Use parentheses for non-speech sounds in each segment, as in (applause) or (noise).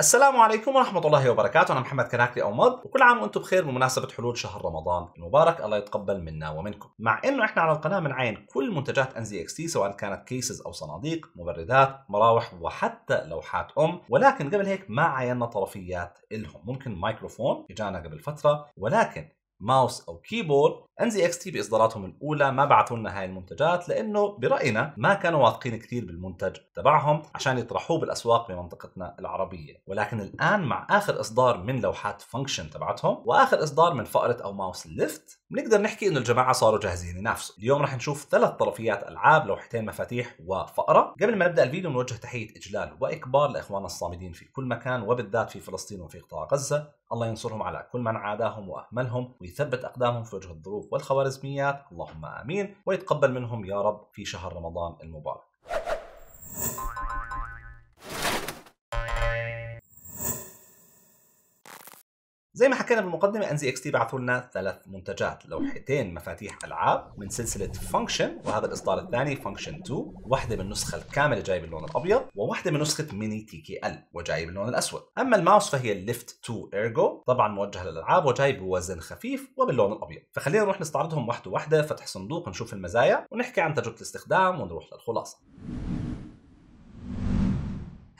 السلام عليكم ورحمة الله وبركاته، أنا محمد كناكلي أو مض، وكل عام وأنتم بخير بمناسبة حلول شهر رمضان المبارك، الله يتقبل منا ومنكم. مع إنه إحنا على القناة بنعاين كل منتجات إن زي إكس تي سواء كانت كيسز أو صناديق، مبردات، مراوح وحتى لوحات أم، ولكن قبل هيك ما عاينا طرفيات إلهم، ممكن مايكروفون إجانا قبل فترة، ولكن ماوس او كيبورد ان زي اكس تي باصداراتهم الاولى ما بعثوا لنا هاي المنتجات لانه براينا ما كانوا واثقين كثير بالمنتج تبعهم عشان يطرحوه بالاسواق بمنطقتنا العربيه ولكن الان مع اخر اصدار من لوحات فانكشن تبعتهم واخر اصدار من فقره او ماوس ليفت بنقدر نحكي انه الجماعه صاروا جاهزين ينافسوا اليوم رح نشوف ثلاث طرفيات العاب لوحتين مفاتيح وفقره قبل ما نبدا الفيديو بنوجه تحيه اجلال واكبار لاخواننا الصامدين في كل مكان وبالذات في فلسطين وفي قطاع غزه الله ينصرهم على كل من عاداهم واهملهم ويثبت اقدامهم في وجه الظروف والخوارزميات اللهم امين ويتقبل منهم يا رب في شهر رمضان المبارك زي ما حكينا بالمقدمه ان زي اكس تي بعثوا لنا ثلاث منتجات لوحتين مفاتيح العاب من سلسله فانكشن وهذا الاصدار الثاني فانكشن 2 واحده من النسخه الكامله جايه باللون الابيض وواحده من نسخه ميني تي كي ال وجايه باللون الاسود اما الماوس فهي الليفت 2 ايرجو طبعا موجهه للالعاب وجاي بوزن خفيف وباللون الابيض فخلينا نروح نستعرضهم واحده واحده فتح صندوق نشوف المزايا ونحكي عن تجربه الاستخدام ونروح للخلاصه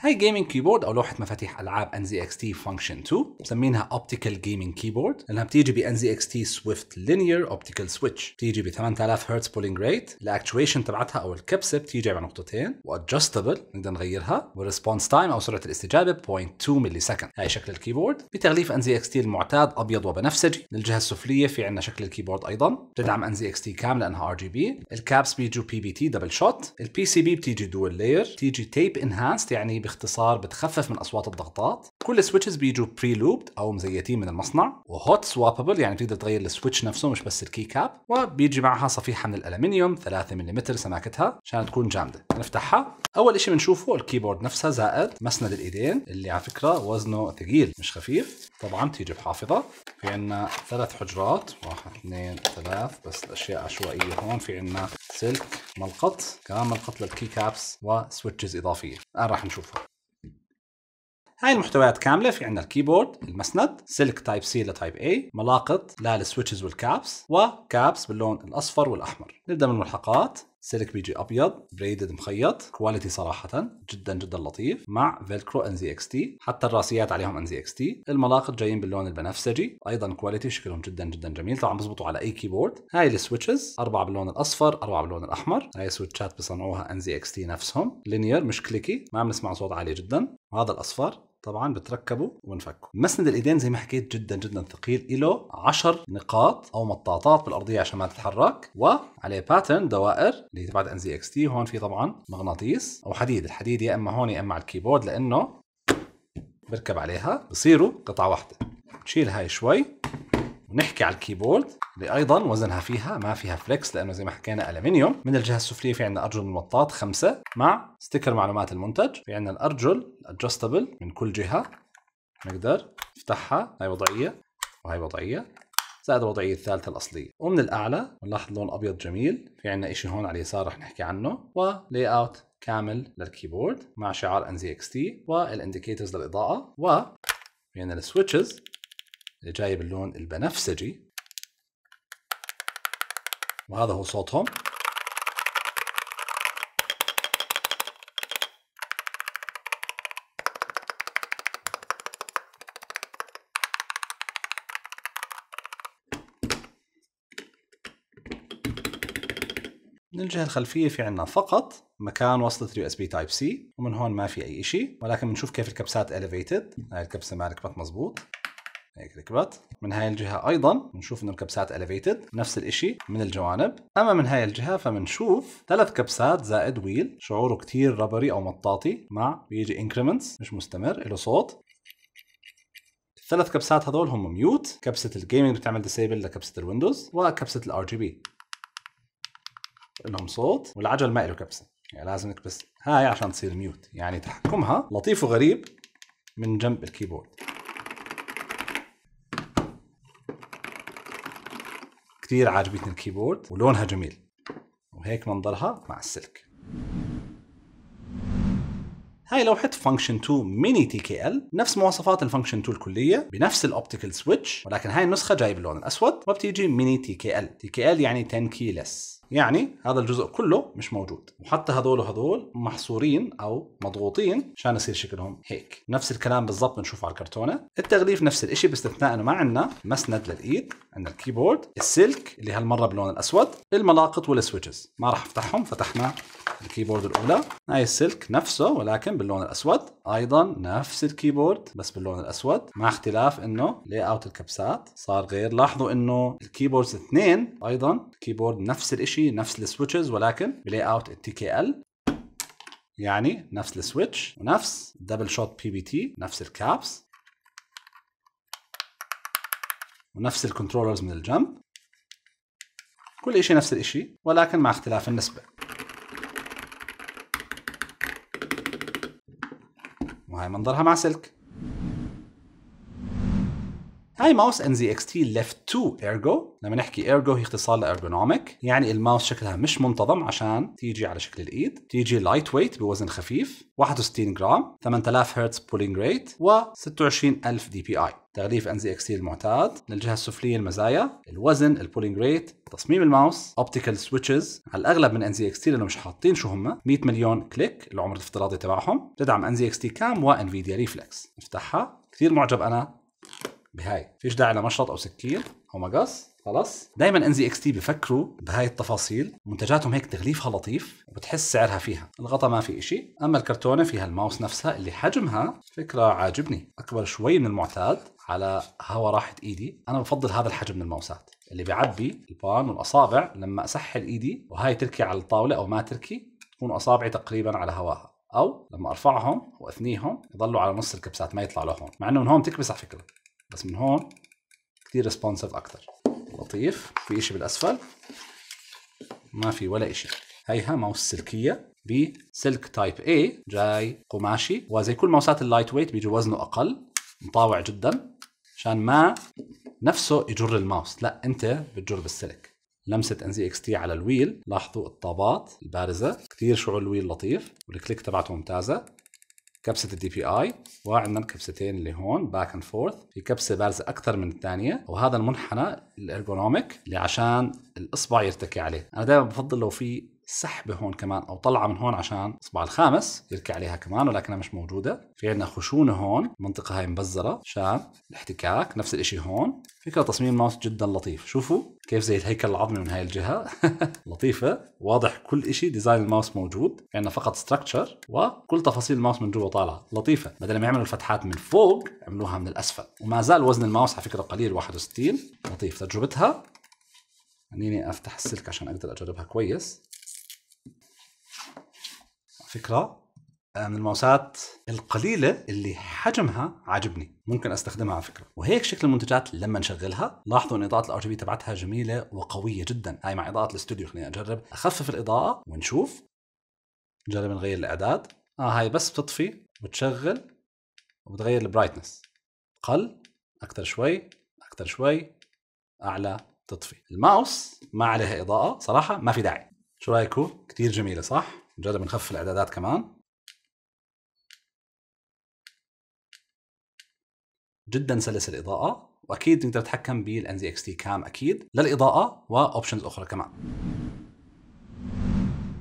هاي جيمنج كيبورد او لوحه مفاتيح العاب ان زي اكس تي فانكشن 2 مسمينها اوبتيكال جيمنج كيبورد لانها بتيجي بان زي اكس تي سويفت لينير اوبتيكال سويتش بتيجي ب 8000 هرتز بولينج ريت الاكتويشن تبعتها او الكبسه بتيجي على نقطتين وادجستبل نقدر نغيرها والريسبونس تايم او سرعه الاستجابه 0.2 ملي سكند هاي شكل الكيبورد بتغليف ان زي اكس تي المعتاد ابيض وبنفسجي للجهه السفليه في عندنا شكل الكيبورد ايضا بتدعم ان زي اكس تي كامله انها ار جي بي الكابس بيجوا بي بي تي دبل شوت البي سي بي بتيجي دول لاير بتيجي تيب انهانسد يعني باختصار بتخفف من اصوات الضغطات كل السويتشز بيجوا بري لوبد او مزيتين من المصنع وهوت سوابل يعني بتقدر تغير السويتش نفسه مش بس الكي كاب وبيجي معها صفيحه من الالمنيوم 3 ملم سماكتها عشان تكون جامده نفتحها اول شيء بنشوفه الكيبورد نفسها زائد مسند الايدين اللي على فكره وزنه ثقيل مش خفيف طبعا تيجي بحافظه في عندنا ثلاث حجرات واحد اثنين ثلاث بس الاشياء عشوائيه هون في عندنا سلك ملقط كمان ملقط للكي كابس وسويتشز اضافيه الان راح نشوفها هاي المحتويات كامله في عندنا الكيبورد المسند سلك تايب سي لتايب اي ملاقط للسويتشز والكابس وكابس باللون الاصفر والاحمر نبدا من الملحقات سلك بيجي ابيض بريدد مخيط كواليتي صراحه جدا جدا لطيف مع فيلكرو ان زي اكس تي حتى الراسيات عليهم ان زي اكس تي الملاقط جايين باللون البنفسجي ايضا كواليتي شكلهم جدا جدا جميل طبعا بزبطوا على اي كيبورد هاي السويتشز اربعه باللون الاصفر اربعه باللون الاحمر هاي سويتشات بصنعوها ان زي اكس تي نفسهم لينير مش كليكي ما بنسمع صوت عالي جدا وهذا الاصفر طبعا بتركبه ونفكه مسند الايدين زي ما حكيت جدا جدا ثقيل له 10 نقاط او مطاطات بالارضيه عشان ما تتحرك وعليه باترن دوائر اللي هي تبعت ان زي اكس تي هون في طبعا مغناطيس او حديد الحديد يا اما هون يا اما على الكيبورد لانه بركب عليها بصيروا قطعه واحده تشيل هاي شوي ونحكي على الكيبورد اللي ايضا وزنها فيها ما فيها فليكس لانه زي ما حكينا الومنيوم من الجهه السفليه في عندنا ارجل المطاط خمسه مع ستيكر معلومات المنتج في عندنا الارجل الادجستبل من كل جهه نقدر نفتحها هاي وضعيه وهي وضعيه زائد الوضعيه الثالثه الاصليه ومن الاعلى بنلاحظ لون ابيض جميل في عندنا شيء هون على اليسار رح نحكي عنه ولي اوت كامل للكيبورد مع شعار ان زي تي والانديكيتورز للاضاءه و في عندنا السويتشز اللي جاي باللون البنفسجي وهذا هو صوتهم من الجهة الخلفية في عندنا فقط مكان وصلة اليو اس بي تايب سي ومن هون ما في أي شيء ولكن بنشوف كيف الكبسات elevated هاي الكبسة مالك مزبوط هيك ركبت من هاي الجهة أيضا بنشوف إنه الكبسات elevated نفس الإشي من الجوانب أما من هاي الجهة فبنشوف ثلاث كبسات زائد ويل شعوره كتير ربري أو مطاطي مع بيجي increments مش مستمر له صوت الثلاث كبسات هذول هم ميوت كبسة الجيمنج بتعمل ديسيبل لكبسة الويندوز وكبسة الار جي بي لهم صوت والعجل ما له كبسة يعني لازم نكبس هاي عشان تصير ميوت يعني تحكمها لطيف وغريب من جنب الكيبورد كثير عاجبتني الكيبورد ولونها جميل وهيك منظرها مع السلك هاي لوحة فانكشن 2 ميني تي كي ال نفس مواصفات الفانكشن 2 الكلية بنفس الاوبتيكال سويتش ولكن هاي النسخة جاي باللون الأسود وبتيجي ميني تي كي ال تي كي ال يعني 10 كيلس يعني هذا الجزء كله مش موجود وحتى هذول وهذول محصورين او مضغوطين عشان يصير شكلهم هيك نفس الكلام بالضبط بنشوفه على الكرتونه التغليف نفس الشيء باستثناء انه ما عندنا مسند للايد عندنا الكيبورد السلك اللي هالمره باللون الاسود الملاقط والسويتشز ما راح افتحهم فتحنا الكيبورد الاولى هاي السلك نفسه ولكن باللون الاسود ايضا نفس الكيبورد بس باللون الاسود مع اختلاف انه لاي اوت الكبسات صار غير لاحظوا انه الكيبوردز الاثنين ايضا الكيبورد نفس الشيء شيء نفس السويتشز ولكن بلاي اوت التي كي ال يعني نفس السويتش ونفس دبل شوت بي بي تي نفس الكابس ونفس الكنترولرز من الجنب كل إشي نفس الإشي ولكن مع اختلاف النسبة وهي منظرها مع سلك هاي ماوس ان زي اكس تي ليفت تو ايرجو لما نحكي ايرجو هي اختصار لارجونوميك يعني الماوس شكلها مش منتظم عشان تيجي على شكل الايد تيجي لايت ويت بوزن خفيف 61 جرام 8000 هرتز بولينج ريت و 26000 دي بي اي تغليف ان زي اكس تي المعتاد للجهه السفليه المزايا الوزن البولينج ريت تصميم الماوس اوبتيكال سويتشز على الاغلب من ان زي اكس تي لانه مش حاطين شو هم 100 مليون كليك العمر الافتراضي تبعهم تدعم ان زي اكس تي كام وانفيديا ريفلكس نفتحها كثير معجب انا بهاي فيش داعي لمشرط او سكين او مقص خلاص دائما ان زي اكس تي بفكروا بهاي التفاصيل منتجاتهم هيك تغليفها لطيف وبتحس سعرها فيها الغطا ما في إشي اما الكرتونه فيها الماوس نفسها اللي حجمها فكره عاجبني اكبر شوي من المعتاد على هوا راحه ايدي انا بفضل هذا الحجم من الماوسات اللي بيعبي البان والاصابع لما اسحل ايدي وهاي تركي على الطاوله او ما تركي تكون اصابعي تقريبا على هواها او لما ارفعهم واثنيهم يضلوا على نص الكبسات ما يطلع لهون مع انه من هون تكبس على فكره بس من هون كثير ريسبونسيف اكثر لطيف في شيء بالاسفل ما في ولا شيء هيها ماوس سلكيه بسلك تايب اي جاي قماشي وزي كل ماوسات اللايت ويت بيجي وزنه اقل مطاوع جدا عشان ما نفسه يجر الماوس لا انت بتجر بالسلك لمسه ان زي اكس تي على الويل لاحظوا الطابات البارزه كثير شعور الويل لطيف والكليك تبعته ممتازه كبسه الدي بي اي وعندنا الكبستين اللي هون باك اند فورث في كبسه بارزه اكثر من الثانيه وهذا المنحنى الارجونوميك اللي عشان الاصبع يرتكي عليه انا دائما بفضل لو في سحبه هون كمان او طلعه من هون عشان اصبع الخامس يركي عليها كمان ولكنها مش موجوده في عندنا خشونه هون المنطقه هاي مبزره عشان الاحتكاك نفس الشيء هون فكره تصميم الماوس جدا لطيف شوفوا كيف زي الهيكل العظمي من هاي الجهه (laughs) لطيفه واضح كل شيء ديزاين الماوس موجود عندنا فقط ستراكشر وكل تفاصيل الماوس من جوا طالعه لطيفه بدل ما يعملوا الفتحات من فوق عملوها من الاسفل وما زال وزن الماوس على فكره قليل 61 لطيف تجربتها خليني افتح السلك عشان اقدر اجربها كويس فكره آه، من الماوسات القليلة اللي حجمها عاجبني ممكن استخدمها على فكرة وهيك شكل المنتجات لما نشغلها لاحظوا ان اضاءة الار جي بي تبعتها جميلة وقوية جدا هاي مع اضاءة الاستوديو خليني اجرب اخفف الاضاءة ونشوف نجرب نغير الاعداد اه هاي بس بتطفي وتشغل وبتغير البرايتنس قل اكثر شوي اكثر شوي اعلى تطفي الماوس ما عليها اضاءة صراحة ما في داعي شو رايكم كثير جميلة صح نجرب نخفف الاعدادات كمان جدا سلس الاضاءه واكيد تقدر تتحكم بالان زي اكس تي كام اكيد للاضاءه واوبشنز اخرى كمان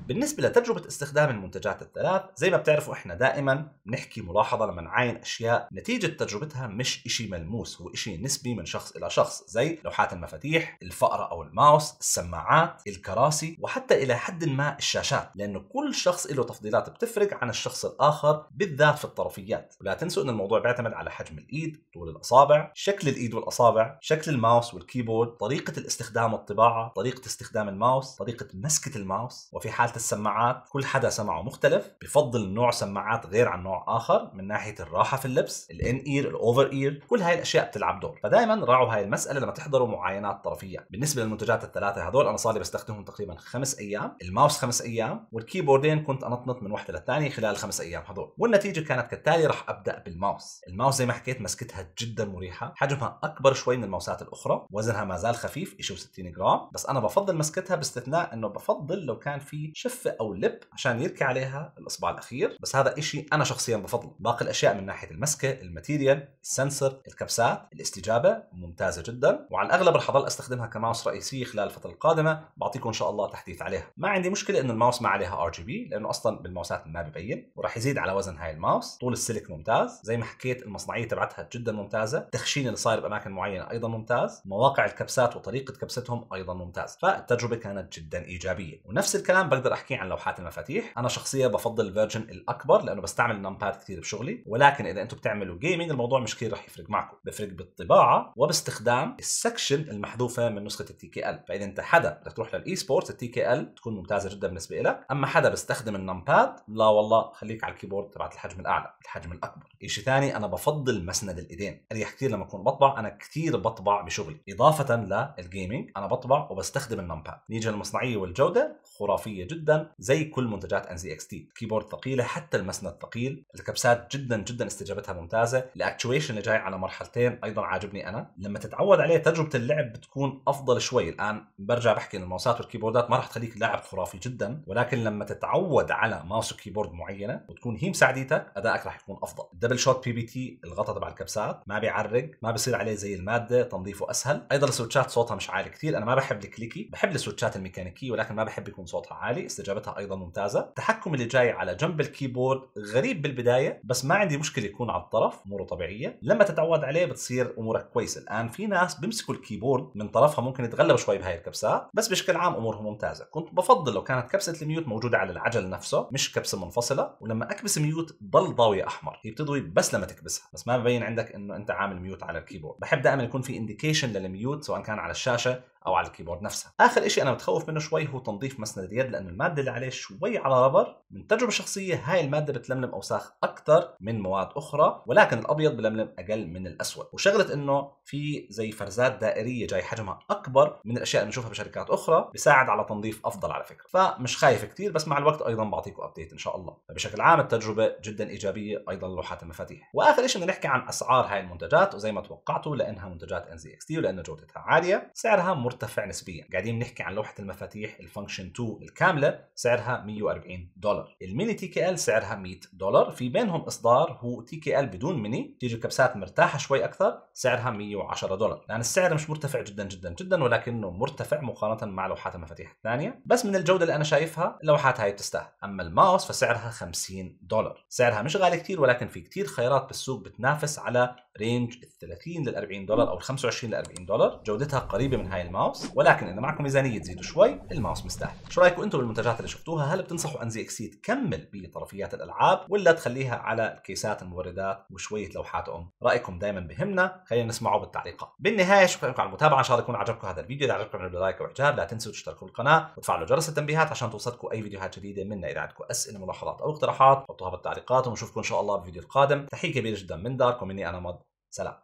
بالنسبة لتجربة استخدام المنتجات الثلاث زي ما بتعرفوا احنا دائما نحكي ملاحظة لما نعاين اشياء نتيجة تجربتها مش اشي ملموس هو اشي نسبي من شخص الى شخص زي لوحات المفاتيح الفأرة او الماوس السماعات الكراسي وحتى الى حد ما الشاشات لانه كل شخص له تفضيلات بتفرق عن الشخص الاخر بالذات في الطرفيات ولا تنسوا ان الموضوع بيعتمد على حجم الايد طول الاصابع شكل الايد والاصابع شكل الماوس والكيبورد طريقة الاستخدام والطباعة طريقة استخدام الماوس طريقة مسكة الماوس وفي حالة السماعات كل حدا سمعه مختلف بفضل نوع سماعات غير عن نوع اخر من ناحيه الراحه في اللبس الان اير الاوفر اير كل هاي الاشياء بتلعب دور فدائما راعوا هاي المساله لما تحضروا معاينات طرفيه بالنسبه للمنتجات الثلاثه هذول انا صار لي بستخدمهم تقريبا خمس ايام الماوس خمس ايام والكيبوردين كنت انطنط من وحده للثانيه خلال الخمس ايام هذول والنتيجه كانت كالتالي رح ابدا بالماوس الماوس زي ما حكيت مسكتها جدا مريحه حجمها اكبر شوي من الماوسات الاخرى وزنها ما زال خفيف شيء 60 جرام بس انا بفضل مسكتها باستثناء انه بفضل لو كان في شفة أو لب عشان يركي عليها الإصبع الأخير بس هذا إشي أنا شخصيا بفضله باقي الأشياء من ناحية المسكة الماتيريال السنسر الكبسات الاستجابة ممتازة جدا وعلى الأغلب رح أضل أستخدمها كماوس رئيسي خلال الفترة القادمة بعطيكم إن شاء الله تحديث عليها ما عندي مشكلة إنه الماوس ما عليها ار جي بي لأنه أصلا بالماوسات ما ببين وراح يزيد على وزن هاي الماوس طول السلك ممتاز زي ما حكيت المصنعية تبعتها جدا ممتازة التخشين اللي صاير بأماكن معينة أيضا ممتاز مواقع الكبسات وطريقة كبستهم أيضا ممتاز فالتجربة كانت جدا إيجابية ونفس الكلام بقدر احكي عن لوحات المفاتيح انا شخصيا بفضل الفيرجن الاكبر لانه بستعمل النمباد كثير بشغلي ولكن اذا انتم بتعملوا جيمنج الموضوع مش كثير رح يفرق معكم بفرق بالطباعه وباستخدام السكشن المحذوفه من نسخه التي كي ال فاذا انت حدا بدك تروح للاي سبورتس التي كي ال تكون ممتازه جدا بالنسبه لك اما حدا بستخدم النمباد لا والله خليك على الكيبورد تبعت الحجم الاعلى الحجم الاكبر شيء ثاني انا بفضل مسند الايدين اريح كثير لما اكون بطبع انا كثير بطبع بشغلي اضافه للجيمنج انا بطبع وبستخدم النمباد نيجي للمصنعيه والجوده خرافيه جدا جدا زي كل منتجات ان زي اكس تي كيبورد ثقيله حتى المسند ثقيل الكبسات جدا جدا استجابتها ممتازه الاكتويشن اللي جاي على مرحلتين ايضا عاجبني انا لما تتعود عليه تجربه اللعب بتكون افضل شوي الان برجع بحكي ان الماوسات والكيبوردات ما راح تخليك لاعب خرافي جدا ولكن لما تتعود على ماوس وكيبورد معينه وتكون هي مساعدتك ادائك راح يكون افضل الدبل شوت بي بي تي الغطاء تبع الكبسات ما بيعرق ما بصير عليه زي الماده تنظيفه اسهل ايضا السويتشات صوتها مش عالي كثير انا ما بحب الكليكي بحب السويتشات الميكانيكيه ولكن ما بحب يكون صوتها عالي استجابتها ايضا ممتازه التحكم اللي جاي على جنب الكيبورد غريب بالبدايه بس ما عندي مشكله يكون على الطرف اموره طبيعيه لما تتعود عليه بتصير امورك كويسه الان في ناس بيمسكوا الكيبورد من طرفها ممكن يتغلبوا شوي بهاي الكبسات بس بشكل عام امورهم ممتازه كنت بفضل لو كانت كبسه الميوت موجوده على العجل نفسه مش كبسه منفصله ولما اكبس ميوت ضل ضاويه احمر هي بتضوي بس لما تكبسها بس ما ببين عندك انه انت عامل ميوت على الكيبورد بحب دائما يكون في انديكيشن للميوت سواء كان على الشاشه او على الكيبورد نفسها اخر شيء انا متخوف منه شوي هو تنظيف مسند اليد لانه الماده اللي عليه شوي على ربر من تجربه شخصيه هاي الماده بتلملم اوساخ اكثر من مواد اخرى ولكن الابيض بلملم اقل من الاسود وشغله انه في زي فرزات دائريه جاي حجمها اكبر من الاشياء اللي بنشوفها بشركات اخرى بيساعد على تنظيف افضل على فكره فمش خايف كثير بس مع الوقت ايضا بعطيكم ابديت ان شاء الله فبشكل عام التجربه جدا ايجابيه ايضا لوحات المفاتيح واخر شيء بدنا نحكي عن اسعار هاي المنتجات وزي ما توقعتوا لانها منتجات ان زي اكس تي ولان جودتها عاليه سعرها مرتفع نسبيا قاعدين نحكي عن لوحه المفاتيح الفانكشن 2 الكامله سعرها 140 دولار الميني تي كي ال سعرها 100 دولار في بينهم اصدار هو تي كي ال بدون ميني تيجي كبسات مرتاحه شوي اكثر سعرها 100 110 دولار يعني السعر مش مرتفع جدا جدا جدا ولكنه مرتفع مقارنه مع لوحات المفاتيح الثانيه بس من الجوده اللي انا شايفها اللوحات هاي بتستاهل اما الماوس فسعرها 50 دولار سعرها مش غالي كثير ولكن في كثير خيارات بالسوق بتنافس على رينج ال 30 لل 40 دولار او ال 25 ل 40 دولار جودتها قريبه من هاي الماوس ولكن اذا معكم ميزانيه تزيدوا شوي الماوس مستاهل شو رايكم انتم بالمنتجات اللي شفتوها هل بتنصحوا ان زي اكسي تكمل بطرفيات الالعاب ولا تخليها على الكيسات الموردات وشويه لوحات ام رايكم دائما بهمنا خلينا نسمعه والتعليقات بالنهايه شكرا لكم على المتابعه ان شاء الله يكون عجبكم هذا الفيديو اذا عجبكم اعملوا لايك واعجاب لا تنسوا تشتركوا القناه وتفعلوا جرس التنبيهات عشان توصلكم اي فيديوهات جديده منا اذا عندكم اسئله ملاحظات او اقتراحات حطوها بالتعليقات ونشوفكم ان شاء الله بالفيديو القادم تحيه كبيره جدا من داركم مني انا مض سلام